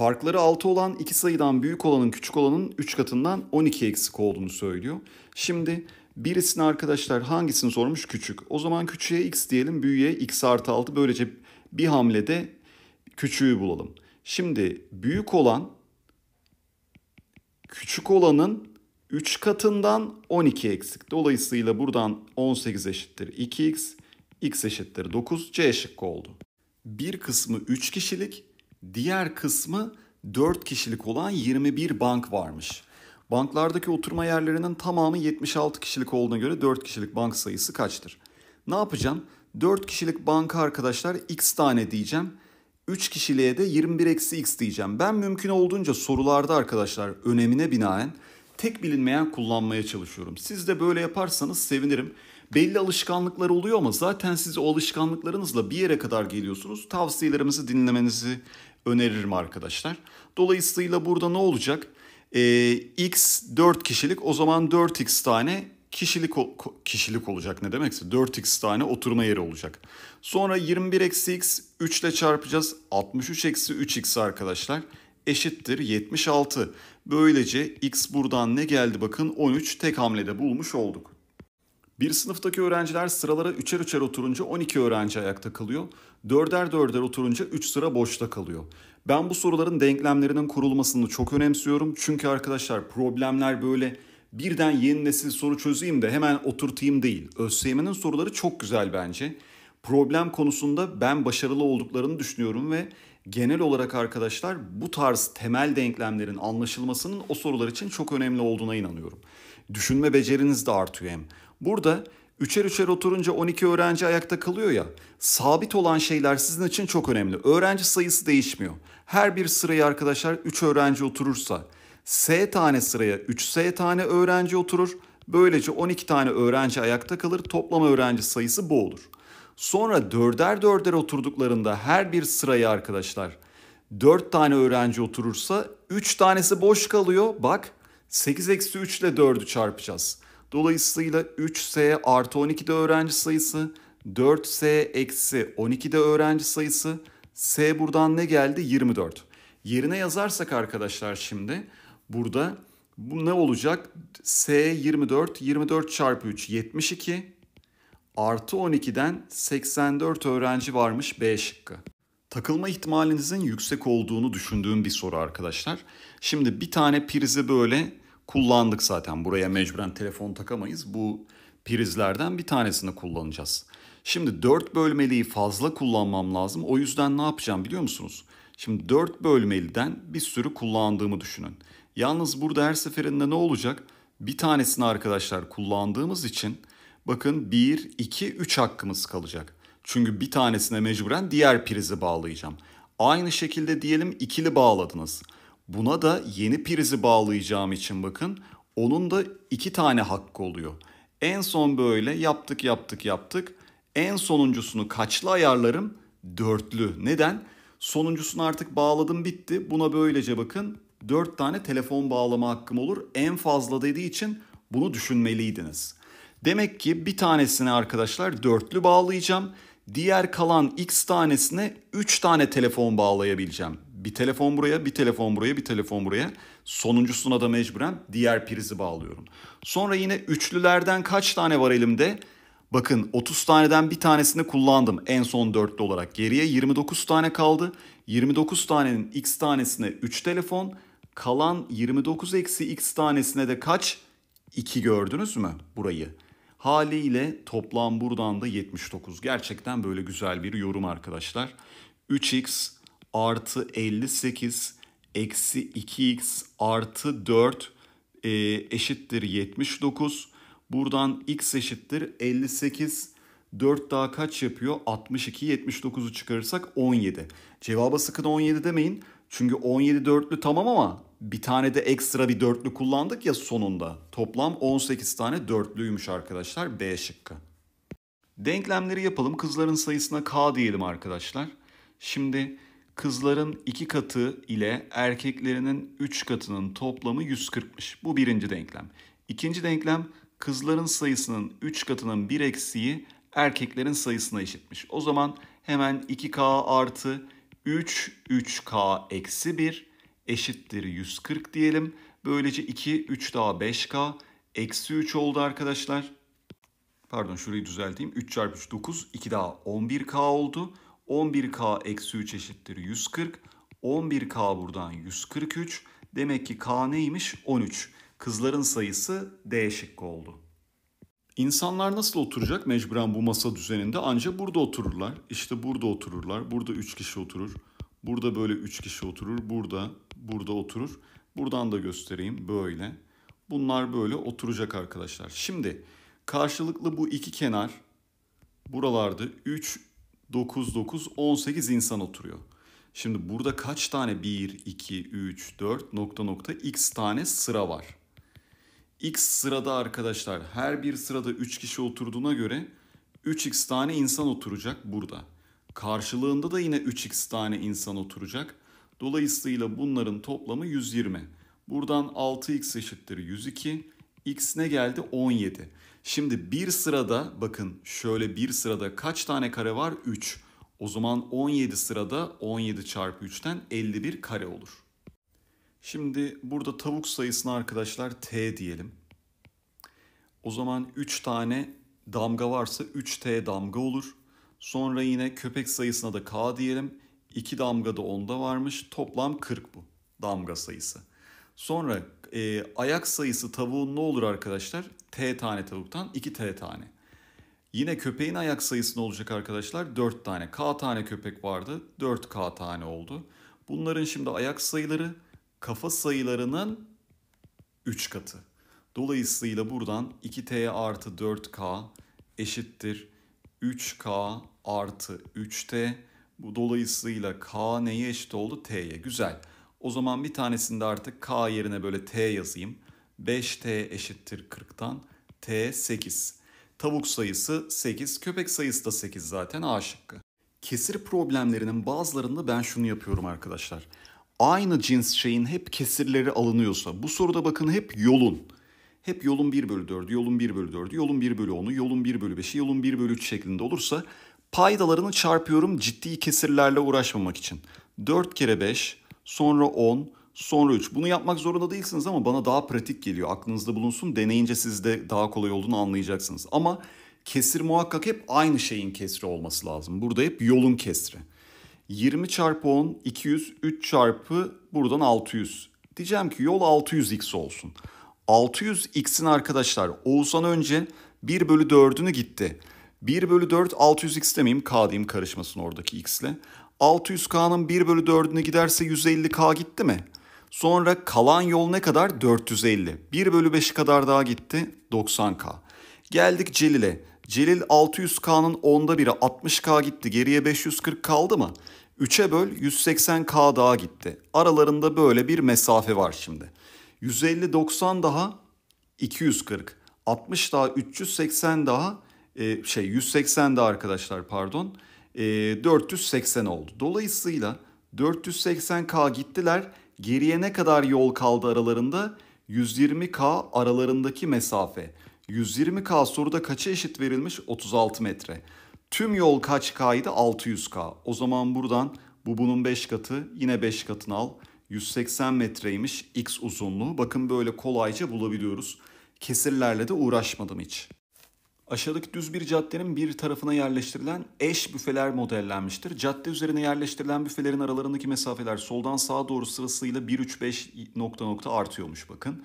farkları 6 olan iki sayıdan büyük olanın küçük olanın 3 katından 12 eksik olduğunu söylüyor. Şimdi birisini arkadaşlar hangisini sormuş küçük. O zaman küçüğe x diyelim büyüğe x artı 6 böylece bir hamlede küçüğü bulalım. Şimdi büyük olan küçük olanın 3 katından 12 eksik. Dolayısıyla buradan 18 eşittir 2x, x eşittir 9, c şıkkı oldu. Bir kısmı 3 kişilik, Diğer kısmı 4 kişilik olan 21 bank varmış. Banklardaki oturma yerlerinin tamamı 76 kişilik olduğuna göre 4 kişilik bank sayısı kaçtır? Ne yapacağım? 4 kişilik banka arkadaşlar x tane diyeceğim. 3 kişiliğe de 21 eksi x diyeceğim. Ben mümkün olduğunca sorularda arkadaşlar önemine binaen tek bilinmeyen kullanmaya çalışıyorum. Siz de böyle yaparsanız sevinirim. Belli alışkanlıklar oluyor ama zaten siz o alışkanlıklarınızla bir yere kadar geliyorsunuz. Tavsiyelerimizi dinlemenizi öneririm arkadaşlar. Dolayısıyla burada ne olacak? Ee, X 4 kişilik o zaman 4X tane kişilik kişilik olacak ne demekse 4x tane oturma yeri olacak. Sonra 21 eksi x 3 ile çarpacağız. 63 eksi 3x arkadaşlar eşittir 76. Böylece x buradan ne geldi bakın 13 tek hamlede bulmuş olduk. Bir sınıftaki öğrenciler sıralara üçer üçer oturunca 12 öğrenci ayakta kalıyor. Dörder dörder oturunca 3 sıra boşta kalıyor. Ben bu soruların denklemlerinin kurulmasını çok önemsiyorum. Çünkü arkadaşlar problemler böyle birden yeni nesil soru çözeyim de hemen oturtayım değil. ÖSYM'nin soruları çok güzel bence. Problem konusunda ben başarılı olduklarını düşünüyorum ve genel olarak arkadaşlar bu tarz temel denklemlerin anlaşılmasının o sorular için çok önemli olduğuna inanıyorum. Düşünme beceriniz de artıyor hem. Burada üçer üçer oturunca 12 öğrenci ayakta kalıyor ya. Sabit olan şeyler sizin için çok önemli. Öğrenci sayısı değişmiyor. Her bir sıraya arkadaşlar 3 öğrenci oturursa S tane sıraya 3S tane öğrenci oturur. Böylece 12 tane öğrenci ayakta kalır. Toplam öğrenci sayısı bu olur. Sonra dörder dörder oturduklarında her bir sıraya arkadaşlar 4 tane öğrenci oturursa 3 tanesi boş kalıyor. Bak 8 eksi 3 ile 4'ü çarpacağız. Dolayısıyla 3S artı de öğrenci sayısı, 4S eksi de öğrenci sayısı. S buradan ne geldi? 24. Yerine yazarsak arkadaşlar şimdi burada bu ne olacak? S 24, 24 çarpı 3 72, artı 12'den 84 öğrenci varmış B şıkkı. Takılma ihtimalinizin yüksek olduğunu düşündüğüm bir soru arkadaşlar. Şimdi bir tane prizi böyle kullandık zaten. Buraya mecburen telefon takamayız. Bu prizlerden bir tanesini kullanacağız. Şimdi 4 bölmeliyi fazla kullanmam lazım. O yüzden ne yapacağım biliyor musunuz? Şimdi 4 bölmeliden bir sürü kullandığımı düşünün. Yalnız burada her seferinde ne olacak? Bir tanesini arkadaşlar kullandığımız için Bakın 1, 2, 3 hakkımız kalacak. Çünkü bir tanesine mecburen diğer prizi bağlayacağım. Aynı şekilde diyelim ikili bağladınız. Buna da yeni prizi bağlayacağım için bakın onun da iki tane hakkı oluyor. En son böyle yaptık yaptık yaptık. En sonuncusunu kaçlı ayarlarım? Dörtlü. Neden? Sonuncusunu artık bağladım bitti. Buna böylece bakın dört tane telefon bağlama hakkım olur. En fazla dediği için bunu düşünmeliydiniz. Demek ki bir tanesine arkadaşlar dörtlü bağlayacağım. Diğer kalan x tanesine 3 tane telefon bağlayabileceğim. Bir telefon buraya, bir telefon buraya, bir telefon buraya. Sonuncusuna da mecburen diğer prizi bağlıyorum. Sonra yine üçlülerden kaç tane var elimde? Bakın 30 taneden bir tanesini kullandım en son dörtlü olarak. Geriye 29 tane kaldı. 29 tanenin x tanesine 3 telefon. Kalan 29 eksi x tanesine de kaç? 2 gördünüz mü burayı? Haliyle toplam buradan da 79. Gerçekten böyle güzel bir yorum arkadaşlar. 3x artı 58 eksi 2x artı 4 e, eşittir 79. Buradan x eşittir 58. 4 daha kaç yapıyor? 62, 79'u çıkarırsak 17. Cevaba sıkın 17 demeyin. Çünkü 17 dörtlü tamam ama bir tane de ekstra bir dörtlü kullandık ya sonunda. Toplam 18 tane dörtlüymüş arkadaşlar B şıkkı. Denklemleri yapalım. Kızların sayısına K diyelim arkadaşlar. Şimdi kızların 2 katı ile erkeklerinin 3 katının toplamı 140'mış. Bu birinci denklem. İkinci denklem kızların sayısının 3 katının 1 eksiği erkeklerin sayısına eşitmiş. O zaman hemen 2K artı 3, 3K eksi 1 eşittir 140 diyelim. Böylece 2, 3 daha 5K. Eksi 3 oldu arkadaşlar. Pardon şurayı düzelteyim. 3 çarpı 3 9. 2 daha 11K oldu. 11K eksi 3 eşittir 140. 11K buradan 143. Demek ki K neymiş? 13. Kızların sayısı D şıkkı oldu. İnsanlar nasıl oturacak mecburen bu masa düzeninde? Ancak burada otururlar. İşte burada otururlar. Burada 3 kişi oturur. Burada böyle 3 kişi oturur. Burada burada oturur. Buradan da göstereyim böyle. Bunlar böyle oturacak arkadaşlar. Şimdi karşılıklı bu iki kenar buralarda 3, 9, 9, 18 insan oturuyor. Şimdi burada kaç tane 1, 2, 3, 4 nokta nokta x tane sıra var. X sırada arkadaşlar her bir sırada 3 kişi oturduğuna göre 3x tane insan oturacak burada. Karşılığında da yine 3x tane insan oturacak. Dolayısıyla bunların toplamı 120. Buradan 6x eşittir 102. X ne geldi? 17. Şimdi bir sırada bakın şöyle bir sırada kaç tane kare var? 3. O zaman 17 sırada 17 çarpı 3'ten 51 kare olur. Şimdi burada tavuk sayısını arkadaşlar t diyelim. O zaman 3 tane damga varsa 3t damga olur. Sonra yine köpek sayısına da k diyelim. 2 damga da onda varmış. Toplam 40 bu damga sayısı. Sonra e, ayak sayısı tavuğun ne olur arkadaşlar? T tane tavuktan 2 T tane. Yine köpeğin ayak sayısı ne olacak arkadaşlar? 4 tane. K tane köpek vardı. 4 K tane oldu. Bunların şimdi ayak sayıları kafa sayılarının 3 katı. Dolayısıyla buradan 2T artı 4K eşittir 3K artı 3T bu dolayısıyla K neye eşit oldu? T'ye. Güzel. O zaman bir tanesinde artık K yerine böyle T yazayım. 5T eşittir 40'tan. T 8. Tavuk sayısı 8. Köpek sayısı da 8 zaten A şıkkı. Kesir problemlerinin bazılarında ben şunu yapıyorum arkadaşlar. Aynı cins şeyin hep kesirleri alınıyorsa bu soruda bakın hep yolun. Hep yolun 1 bölü 4'ü, yolun 1 bölü 4'ü, yolun 1 bölü 10'u, yolun 1 bölü 5'i, yolun 1 bölü 3 şeklinde olursa Paydalarını çarpıyorum ciddi kesirlerle uğraşmamak için. 4 kere 5, sonra 10, sonra 3. Bunu yapmak zorunda değilsiniz ama bana daha pratik geliyor. Aklınızda bulunsun. Deneyince siz de daha kolay olduğunu anlayacaksınız. Ama kesir muhakkak hep aynı şeyin kesri olması lazım. Burada hep yolun kesri. 20 çarpı 10, 200, 3 çarpı buradan 600. Diyeceğim ki yol 600x olsun. 600x'in arkadaşlar Oğuzhan önce 1 bölü 4'ünü gitti. 1 bölü 4 600x demeyeyim k diyeyim karışmasın oradaki x ile. 600k'nın 1 bölü 4'üne giderse 150k gitti mi? Sonra kalan yol ne kadar? 450. 1 bölü 5'i kadar daha gitti 90k. Geldik Celil'e. Celil 600k'nın 10'da biri 60k gitti geriye 540 kaldı mı? 3'e böl 180k daha gitti. Aralarında böyle bir mesafe var şimdi. 150 90 daha 240. 60 daha 380 daha ee, şey 180 arkadaşlar pardon 480 ee, oldu. Dolayısıyla 480K gittiler. Geriye ne kadar yol kaldı aralarında? 120K aralarındaki mesafe. 120K soruda kaça eşit verilmiş? 36 metre. Tüm yol kaç K'ydı? 600K. O zaman buradan bu bunun 5 katı yine 5 katını al. 180 metreymiş x uzunluğu. Bakın böyle kolayca bulabiliyoruz. Kesirlerle de uğraşmadım hiç. Aşağıdaki düz bir caddenin bir tarafına yerleştirilen eş büfeler modellenmiştir. Cadde üzerine yerleştirilen büfelerin aralarındaki mesafeler soldan sağa doğru sırasıyla 1-3-5 nokta nokta artıyormuş bakın.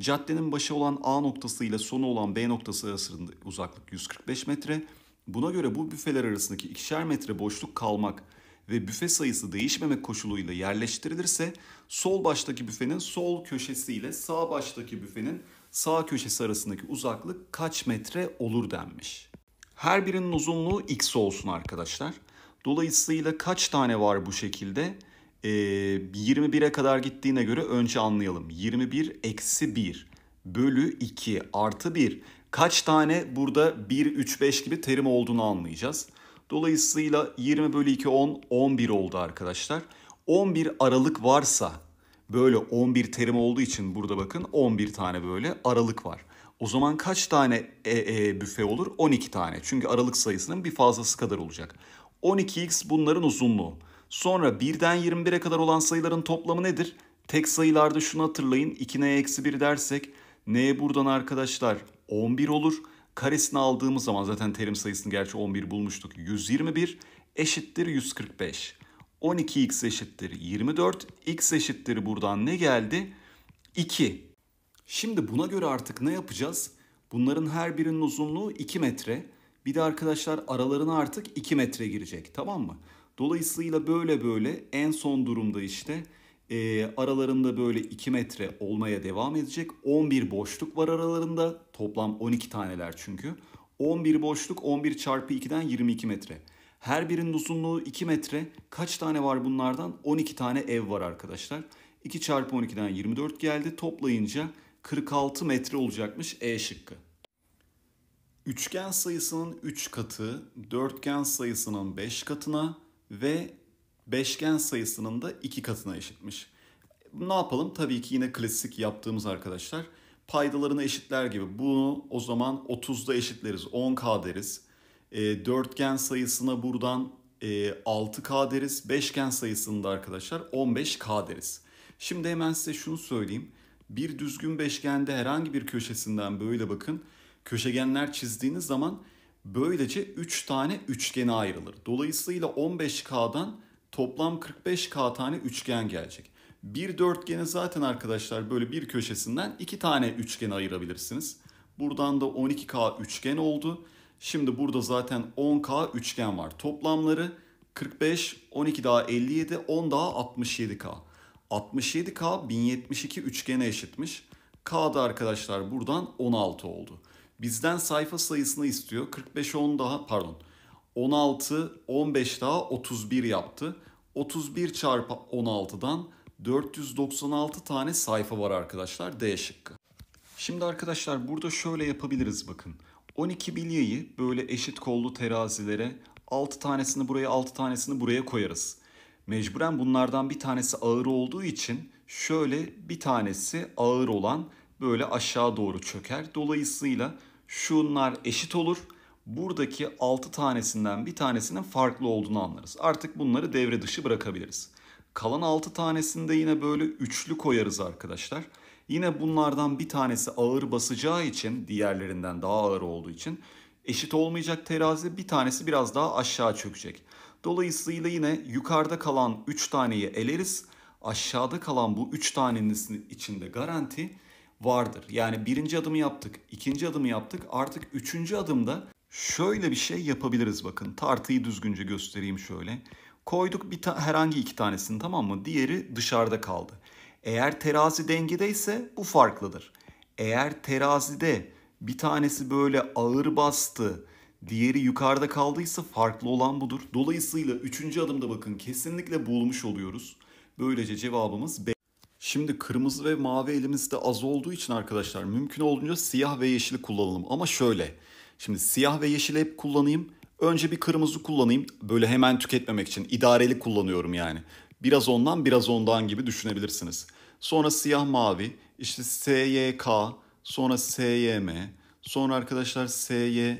Caddenin başı olan A noktası ile sonu olan B noktası arasında uzaklık 145 metre. Buna göre bu büfeler arasındaki ikişer metre boşluk kalmak ve büfe sayısı değişmemek koşuluyla yerleştirilirse sol baştaki büfenin sol köşesi ile sağ baştaki büfenin sağ köşesi arasındaki uzaklık kaç metre olur denmiş. Her birinin uzunluğu x olsun arkadaşlar. Dolayısıyla kaç tane var bu şekilde? Ee, 21'e kadar gittiğine göre önce anlayalım. 21 eksi 1 bölü 2 artı 1. Kaç tane burada 1, 3, 5 gibi terim olduğunu anlayacağız. Dolayısıyla 20 bölü 2 10, 11 oldu arkadaşlar. 11 aralık varsa böyle 11 terim olduğu için burada bakın 11 tane böyle aralık var. O zaman kaç tane e, e, büfe olur? 12 tane. Çünkü aralık sayısının bir fazlası kadar olacak. 12x bunların uzunluğu. Sonra 1'den 21'e kadar olan sayıların toplamı nedir? Tek sayılarda şunu hatırlayın. 2n-1 dersek n buradan arkadaşlar 11 olur. Karesini aldığımız zaman zaten terim sayısını gerçi 11 bulmuştuk. 121 eşittir 145. 12x eşittir 24. x eşittir buradan ne geldi? 2. Şimdi buna göre artık ne yapacağız? Bunların her birinin uzunluğu 2 metre. Bir de arkadaşlar aralarına artık 2 metre girecek tamam mı? Dolayısıyla böyle böyle en son durumda işte e, aralarında böyle 2 metre olmaya devam edecek. 11 boşluk var aralarında toplam 12 taneler çünkü. 11 boşluk 11 çarpı 2'den 22 metre. Her birinin uzunluğu 2 metre. Kaç tane var bunlardan? 12 tane ev var arkadaşlar. 2 çarpı 12'den 24 geldi. Toplayınca 46 metre olacakmış E şıkkı. Üçgen sayısının 3 katı, dörtgen sayısının 5 katına ve beşgen sayısının da 2 katına eşitmiş. Ne yapalım? Tabii ki yine klasik yaptığımız arkadaşlar. Paydalarını eşitler gibi. Bunu o zaman 30'da eşitleriz. 10K deriz. E, dörtgen sayısına buradan e, 6K deriz. Beşgen sayısında arkadaşlar 15K deriz. Şimdi hemen size şunu söyleyeyim. Bir düzgün beşgende herhangi bir köşesinden böyle bakın. Köşegenler çizdiğiniz zaman böylece 3 tane üçgene ayrılır. Dolayısıyla 15K'dan toplam 45K tane üçgen gelecek. Bir dörtgeni zaten arkadaşlar böyle bir köşesinden iki tane üçgen ayırabilirsiniz. Buradan da 12K üçgen oldu. Şimdi burada zaten 10K üçgen var. Toplamları 45, 12 daha 57, 10 daha 67K. 67K 1072 üçgene eşitmiş. K da arkadaşlar buradan 16 oldu. Bizden sayfa sayısını istiyor. 45 10 daha pardon. 16 15 daha 31 yaptı. 31 çarpı 16'dan 496 tane sayfa var arkadaşlar D şıkkı. Şimdi arkadaşlar burada şöyle yapabiliriz bakın. 12 bilyeyi böyle eşit kollu terazilere 6 tanesini buraya 6 tanesini buraya koyarız. Mecburen bunlardan bir tanesi ağır olduğu için şöyle bir tanesi ağır olan böyle aşağı doğru çöker. Dolayısıyla şunlar eşit olur. Buradaki 6 tanesinden bir tanesinin farklı olduğunu anlarız. Artık bunları devre dışı bırakabiliriz. Kalan 6 tanesinde yine böyle üçlü koyarız arkadaşlar. Yine bunlardan bir tanesi ağır basacağı için diğerlerinden daha ağır olduğu için eşit olmayacak terazi bir tanesi biraz daha aşağı çökecek. Dolayısıyla yine yukarıda kalan 3 taneyi eleriz. Aşağıda kalan bu 3 tanenin içinde garanti vardır. Yani birinci adımı yaptık, ikinci adımı yaptık. Artık üçüncü adımda şöyle bir şey yapabiliriz bakın. Tartıyı düzgünce göstereyim şöyle. Koyduk bir herhangi iki tanesini tamam mı? Diğeri dışarıda kaldı. Eğer terazi dengede ise bu farklıdır. Eğer terazide bir tanesi böyle ağır bastı, diğeri yukarıda kaldıysa farklı olan budur. Dolayısıyla üçüncü adımda bakın kesinlikle bulmuş oluyoruz. Böylece cevabımız B. Şimdi kırmızı ve mavi elimizde az olduğu için arkadaşlar mümkün olduğunca siyah ve yeşili kullanalım. Ama şöyle şimdi siyah ve yeşili hep kullanayım. Önce bir kırmızı kullanayım. Böyle hemen tüketmemek için idareli kullanıyorum yani. Biraz ondan biraz ondan gibi düşünebilirsiniz. Sonra siyah mavi, işte SYK, sonra SYM, sonra arkadaşlar SYK,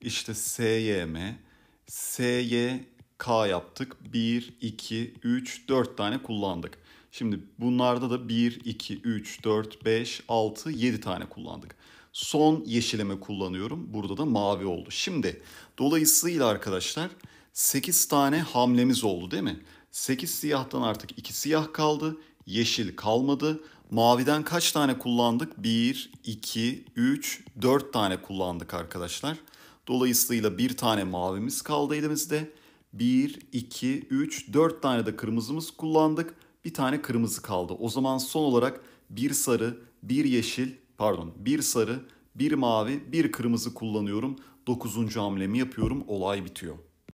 işte SYM, SYK yaptık. 1, 2, 3, 4 tane kullandık. Şimdi bunlarda da 1, 2, 3, 4, 5, 6, 7 tane kullandık. Son yeşileme kullanıyorum. Burada da mavi oldu. Şimdi dolayısıyla arkadaşlar 8 tane hamlemiz oldu değil mi? 8 siyahtan artık 2 siyah kaldı. Yeşil kalmadı. Maviden kaç tane kullandık? 1, 2, 3, 4 tane kullandık arkadaşlar. Dolayısıyla bir tane mavimiz kaldı elimizde. 1, 2, 3, 4 tane de kırmızımız kullandık. Bir tane kırmızı kaldı. O zaman son olarak bir sarı, bir yeşil, pardon bir sarı, bir mavi, bir kırmızı kullanıyorum. 9. hamlemi yapıyorum. Olay bitiyor.